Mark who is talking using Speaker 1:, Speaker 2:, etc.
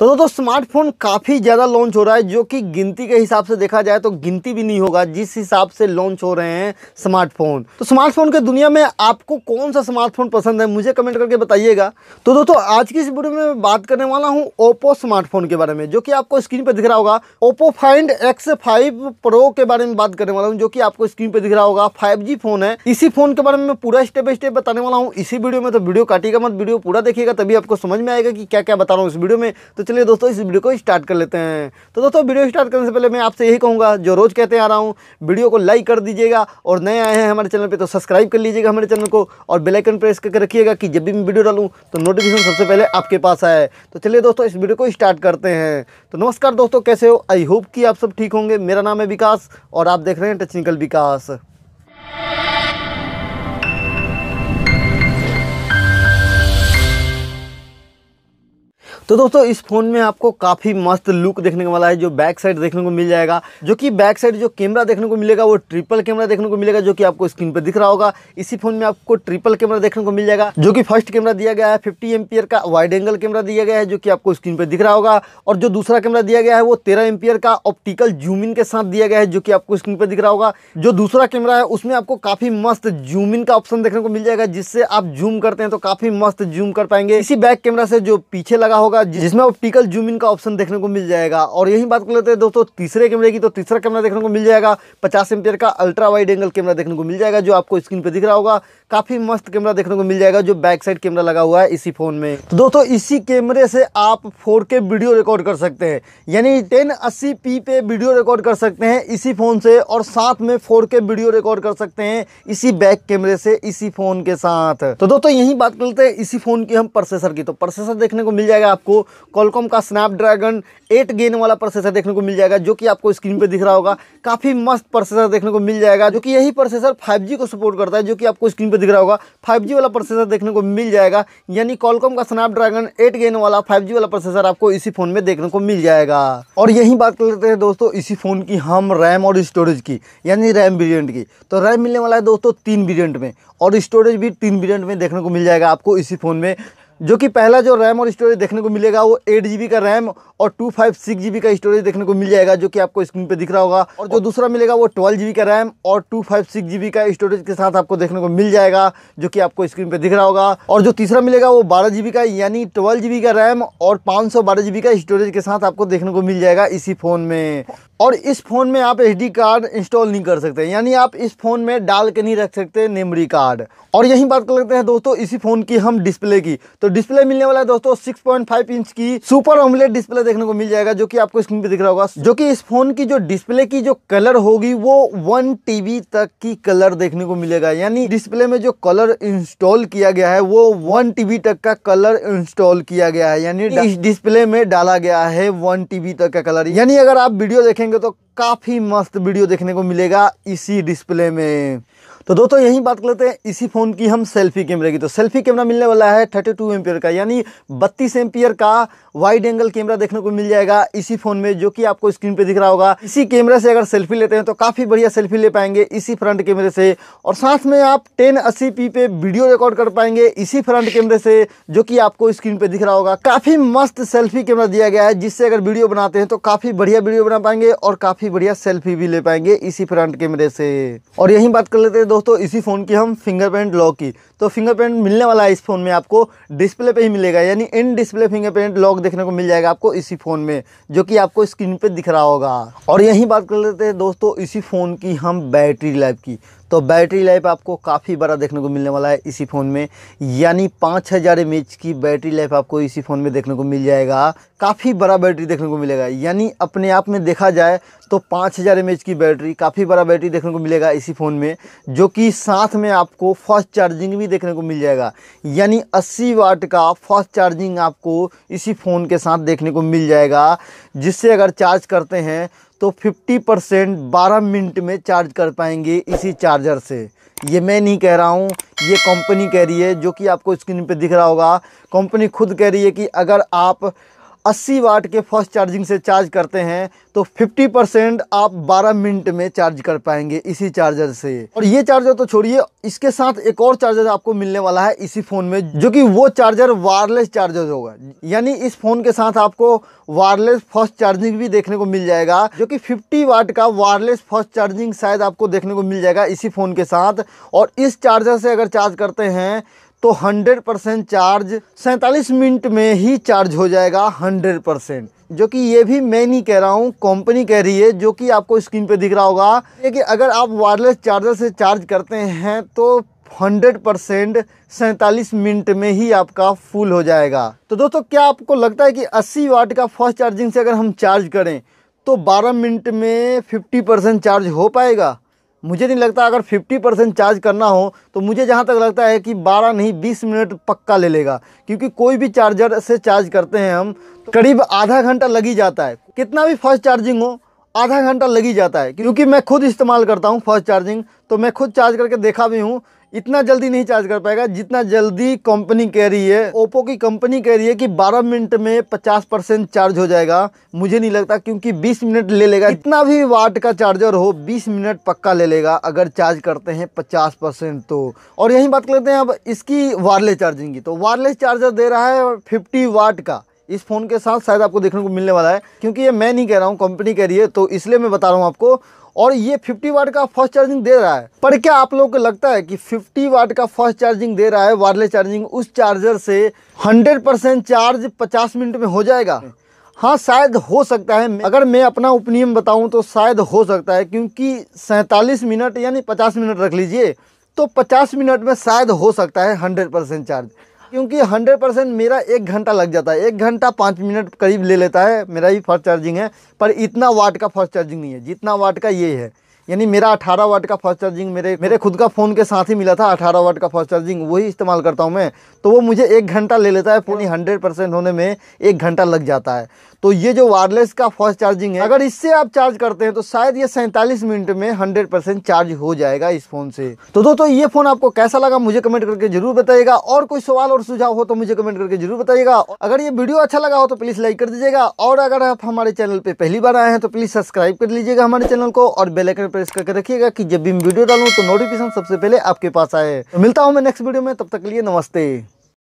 Speaker 1: तो दोस्तों स्मार्टफोन काफ़ी ज़्यादा लॉन्च हो रहा है जो कि गिनती के हिसाब से देखा जाए तो गिनती भी नहीं होगा जिस हिसाब से लॉन्च हो रहे हैं स्मार्टफोन तो स्मार्टफोन के दुनिया में आपको कौन सा स्मार्टफोन पसंद है मुझे कमेंट करके बताइएगा तो दोस्तों आज की इस वीडियो में मैं बात करने वाला हूँ ओप्पो स्मार्टफोन के बारे में जो कि आपको स्क्रीन पर दिख रहा होगा Oppo Find X five Pro के बारे में बात करने वाला हूँ जो कि आपको स्क्रीन पर दिख रहा होगा फाइव फोन है इसी फोन के बारे में पूरा स्टेप बाई स्टेप बताने वाला हूँ इसी वीडियो में तो वीडियो काटिएगा मत वीडियो पूरा देखिएगा तभी आपको समझ में आएगा कि क्या क्या बता रहा हूँ इस वीडियो में तो चलिए दोस्तों इस वीडियो को स्टार्ट कर लेते हैं तो दोस्तों वीडियो स्टार्ट करने से पहले मैं आपसे यही कहूँगा जो रोज़ कहते आ रहा हूँ वीडियो को लाइक कर दीजिएगा और नए आए हैं हमारे चैनल पर तो सब्सक्राइब कर लीजिएगा हमारे चैनल को और बेलाइकन प्रेस करके रखिएगा कि जब भी मैं वीडियो डालूँ तो नोटिफिकेशन सबसे पहले आपके पास आए तो चलिए दोस्तों इस वीडियो को स्टार्ट करते हैं तो नमस्कार दोस्तों कैसे हो आई होप कि आप सब ठीक होंगे मेरा नाम है विकास और आप देख रहे हैं टेक्निकल विकास तो दोस्तों इस फ़ोन में आपको काफ़ी मस्त लुक देखने को वाला है जो बैक साइड देखने को मिल जाएगा जो कि बैक साइड जो कैमरा देखने को मिलेगा वो ट्रिपल कैमरा देखने को मिलेगा जो कि आपको स्क्रीन पर दिख रहा होगा इसी फ़ोन में आपको ट्रिपल कैमरा देखने को मिल जाएगा जो कि फर्स्ट कैमरा दिया गया है फिफ्टी एमपियर का वाइड एंगल कैमरा दिया गया है जो कि आपको स्क्रीन पर दिख रहा होगा और जो दूसरा कैमरा दिया गया है वो तेरह एमपियर का ऑप्टिकल इन के साथ दिया गया है जो कि आपको स्क्रीन पर दिख रहा होगा जो दूसरा कैमरा है उसमें आपको काफ़ी मस्त इन का ऑप्शन देखने को मिल जाएगा जिससे आप जूम करते हैं तो काफ़ी मस्त जूम कर पाएंगे इसी बैक कैमरा से जो पीछे लगा होगा होगा जिसमें ऑप्टिकल जूम इन का ऑप्शन देखने को मिल जाएगा और यही बात कर लेते हैं दोस्तों तीसरे कैमरे की तो तीसरा कैमरा देखने को मिल जाएगा पचास एमपियर का अल्ट्रा वाइड एंगल कैमरा देखने को मिल जाएगा जो आपको स्क्रीन पर दिख रहा होगा काफ़ी मस्त कैमरा देखने को मिल जाएगा जो बैक साइड कैमरा लगा हुआ है इसी फ़ोन में तो दोस्तों इसी कैमरे से आप फोर वीडियो रिकॉर्ड कर सकते हैं यानी टेन पे वीडियो रिकॉर्ड कर सकते हैं इसी फ़ोन से और साथ में फोर वीडियो रिकॉर्ड कर सकते हैं इसी बैक कैमरे से इसी फ़ोन के साथ तो दोस्तों यही बात करते हैं इसी फ़ोन की हम प्रोसेसर की तो प्रोसेसर देखने को मिल जाएगा आपको आपको कॉलकॉम का स्नैपड्रैगन एट गेन वाला प्रोसेसर देखने को मिल जाएगा जो कि आपको स्क्रीन पे दिख रहा होगा काफ़ी मस्त प्रोसेसर देखने को मिल जाएगा जो कि यही प्रोसेसर 5G को सपोर्ट करता है जो कि आपको स्क्रीन पे दिख रहा होगा 5G वाला प्रोसेसर देखने को मिल जाएगा यानी कॉलकॉम का स्नैपड्रैगन एट गेन वाला फाइव वाला प्रोसेसर आपको इसी फ़ोन में देखने को मिल जाएगा और यही बात कर लेते हैं दोस्तों इसी फ़ोन की हम रैम और स्टोरेज की यानी रैम वेरियंट की तो रैम मिलने वाला है दोस्तों तीन वेरियंट में और स्टोरेज भी तीन वेरियंट में देखने को मिल जाएगा आपको इसी फ़ोन में जो कि पहला जो रैम और स्टोरेज देखने को मिलेगा वो एट जी का रैम और टू फाइव सिक्स जी का स्टोरेज देखने को मिल जाएगा जो कि आपको स्क्रीन पे दिख रहा होगा और जो दूसरा मिलेगा वो ट्वेल्व जी का रैम और टू फाइव सिक्स जी का स्टोरेज के साथ आपको देखने को मिल जाएगा जो कि आपको स्क्रीन पे दिख रहा होगा और जो तीसरा मिलेगा वो बारह जी का यानी ट्वेल्व जी का रैम और पाँच सौ बारह का स्टोरेज के साथ आपको देखने को मिल जाएगा इसी फ़ोन में और इस फ़ोन में आप एसडी कार्ड इंस्टॉल नहीं कर सकते यानी आप इस फ़ोन में डाल के नहीं रख सकते मेमोरी कार्ड और यही बात कर लेते हैं दोस्तों इसी फ़ोन की हम डिस्प्ले की तो डिस्प्ले मिलने वाला है दोस्तों 6.5 इंच की सुपर ऑमलेट डिस्प्ले देखने को मिल जाएगा जो कि आपको स्क्रीन पे दिख रहा होगा जो कि इस फ़ोन की जो डिस्प्ले की जो कलर होगी वो वन टी तक की कलर देखने को मिलेगा यानी डिस्प्ले में जो कलर इंस्टॉल किया गया है वो वन टी तक का कलर इंस्टॉल किया गया है यानी इस डिस्प्ले में डाला गया है वन टी तक का कलर यानी अगर आप वीडियो देखें देखेंगे तो काफ़ी मस्त वीडियो देखने को मिलेगा इसी डिस्प्ले में तो दोस्तों यही बात कर लेते हैं इसी फ़ोन की हम सेल्फी कैमरे की तो सेल्फी कैमरा मिलने वाला है थर्टी टू का यानी बत्तीस एमपियर का वाइड एंगल कैमरा देखने को मिल जाएगा इसी फ़ोन में जो कि आपको स्क्रीन पे दिख रहा होगा इसी कैमरे से अगर सेल्फी लेते हैं तो काफ़ी बढ़िया सेल्फी ले पाएंगे इसी फ्रंट कैमरे से और साथ में आप टेन पे वीडियो रिकॉर्ड कर पाएंगे इसी फ्रंट कैमरे से जो कि आपको स्क्रीन पर दिख रहा होगा काफ़ी मस्त सेल्फी कैमरा दिया गया है जिससे अगर वीडियो बनाते हैं तो काफ़ी बढ़िया वीडियो बना पाएंगे और काफ़ी बढ़िया सेल्फी भी ले पाएंगे इसी फ्रंट कैमरे से और यही बात कर लेते हैं दोस्तों इसी फ़ोन की हम फिंगरप्रिंट लॉक की तो फिंगरप्रिंट मिलने वाला है इस फ़ोन में आपको डिस्प्ले पे ही मिलेगा यानी इन डिस्प्ले फिंगरप्रिंट लॉक देखने को मिल जाएगा आपको इसी फ़ोन में जो कि आपको स्क्रीन पे दिख रहा होगा और यही बात कर लेते हैं दोस्तों इसी फ़ोन की हम बैटरी लाइफ की तो बैटरी लाइफ आपको काफ़ी बड़ा देखने को मिलने वाला है इसी फ़ोन में यानी पाँच हज़ार एम की बैटरी लाइफ आपको इसी फ़ोन में देखने को मिल जाएगा काफ़ी बड़ा बैटरी देखने को मिलेगा यानी अपने आप में देखा जाए तो पाँच हज़ार एम की बैटरी काफ़ी बड़ा बैटरी देखने को मिलेगा इसी फ़ोन में जो कि साथ में आपको फास्ट चार्जिंग भी देखने को मिल जाएगा यानी अस्सी वाट का फास्ट चार्जिंग आपको इसी फ़ोन के साथ देखने को मिल जाएगा जिससे अगर चार्ज करते हैं तो 50 परसेंट बारह मिनट में चार्ज कर पाएंगे इसी चार्जर से ये मैं नहीं कह रहा हूँ ये कंपनी कह रही है जो कि आपको स्क्रीन पे दिख रहा होगा कंपनी खुद कह रही है कि अगर आप 80 वाट के फर्स्ट चार्जिंग से चार्ज करते हैं तो 50 परसेंट आप 12 मिनट में चार्ज कर पाएंगे इसी चार्जर से और ये चार्जर तो छोड़िए इसके साथ एक और चार्जर आपको मिलने वाला है इसी फ़ोन में जो कि वो चार्जर वायरलेस चार्जर होगा यानी इस फ़ोन के साथ आपको वायरलेस फर्स्ट चार्जिंग भी देखने को मिल जाएगा जो कि फिफ्टी वाट का वायरलेस फर्स्ट चार्जिंग शायद आपको देखने को मिल जाएगा इसी फ़ोन के साथ और इस चार्जर से अगर चार्ज करते हैं तो 100 परसेंट चार्ज सैंतालीस मिनट में ही चार्ज हो जाएगा 100 परसेंट जो कि ये भी मैं नहीं कह रहा हूँ कंपनी कह रही है जो कि आपको स्क्रीन पे दिख रहा होगा कि अगर आप वायरलेस चार्जर से चार्ज करते हैं तो हंड्रेड परसेंट सैंतालीस मिनट में ही आपका फुल हो जाएगा तो दोस्तों क्या आपको लगता है कि 80 वाट का फास्ट चार्जिंग से अगर हम चार्ज करें तो 12 मिनट में 50 परसेंट चार्ज हो पाएगा मुझे नहीं लगता अगर 50 परसेंट चार्ज करना हो तो मुझे जहाँ तक लगता है कि 12 नहीं 20 मिनट पक्का ले लेगा क्योंकि कोई भी चार्जर से चार्ज करते हैं हम तो करीब आधा घंटा लग ही जाता है कितना भी फास्ट चार्जिंग हो आधा घंटा लग ही जाता है क्योंकि मैं खुद इस्तेमाल करता हूँ फास्ट चार्जिंग तो मैं खुद चार्ज करके देखा भी हूँ इतना जल्दी नहीं चार्ज कर पाएगा जितना जल्दी कंपनी कह रही है ओप्पो की कंपनी कह रही है कि 12 मिनट में 50 परसेंट चार्ज हो जाएगा मुझे नहीं लगता क्योंकि 20 मिनट ले लेगा इतना भी वाट का चार्जर हो 20 मिनट पक्का ले लेगा अगर चार्ज करते हैं 50 परसेंट तो और यही बात करते हैं अब इसकी वायरलेस चार्जिंग की तो वायरलेस चार्जर दे रहा है फिफ्टी वाट का इस फ़ोन के साथ शायद आपको देखने को मिलने वाला है क्योंकि ये मैं नहीं कह रहा हूँ कंपनी कह रही है तो इसलिए मैं बता रहा हूँ आपको और ये 50 वाट का फास्ट चार्जिंग दे रहा है पर क्या आप लोगों को लगता है कि 50 वाट का फास्ट चार्जिंग दे रहा है वायरलेस चार्जिंग उस चार्जर से 100 परसेंट चार्ज 50 मिनट में हो जाएगा हाँ शायद हो सकता है अगर मैं अपना उपनियम बताऊँ तो शायद हो सकता है क्योंकि सैंतालीस मिनट यानी पचास मिनट रख लीजिए तो पचास मिनट में शायद हो सकता है हंड्रेड चार्ज क्योंकि 100 परसेंट मेरा एक घंटा लग जाता है एक घंटा पाँच मिनट करीब ले लेता है मेरा ही फर्स्ट चार्जिंग है पर इतना वाट का फर्स्ट चार्जिंग नहीं है जितना वाट का ये है यानी मेरा अठारह वाट का फास्ट चार्जिंग मेरे मेरे खुद का फ़ोन के साथ ही मिला था अठारह वाट का फास्ट चार्जिंग वही इस्तेमाल करता हूँ मैं तो वो मुझे एक घंटा ले लेता है फोन हंड्रेड परसेंट होने में एक घंटा लग जाता है तो ये जो वायरलेस का फास्ट चार्जिंग है अगर इससे आप चार्ज करते हैं तो शायद ये सैंतालीस मिनट में हंड्रेड चार्ज हो जाएगा इस फ़ोन से तो दोस्तों ये फ़ोन आपको कैसा लगा मुझे कमेंट करके जरूर बताइएगा और कोई सवाल और सुझाव हो तो मुझे कमेंट करके जरूर बताइएगा अगर ये वीडियो अच्छा लगा हो तो प्लीज़ लाइक कर दीजिएगा और अगर आप हमारे चैनल पर पहली बार आए हैं तो प्लीज़ सब्सक्राइब कर लीजिएगा हमारे चैनल को और बेलाइकन प्रेस करके रखिएगा कि जब भी मैं वीडियो डालूँ तो नोटिफिकेशन सबसे पहले आपके पास आए मिलता हूँ मैं नेक्स्ट वीडियो में तब तक के लिए नमस्ते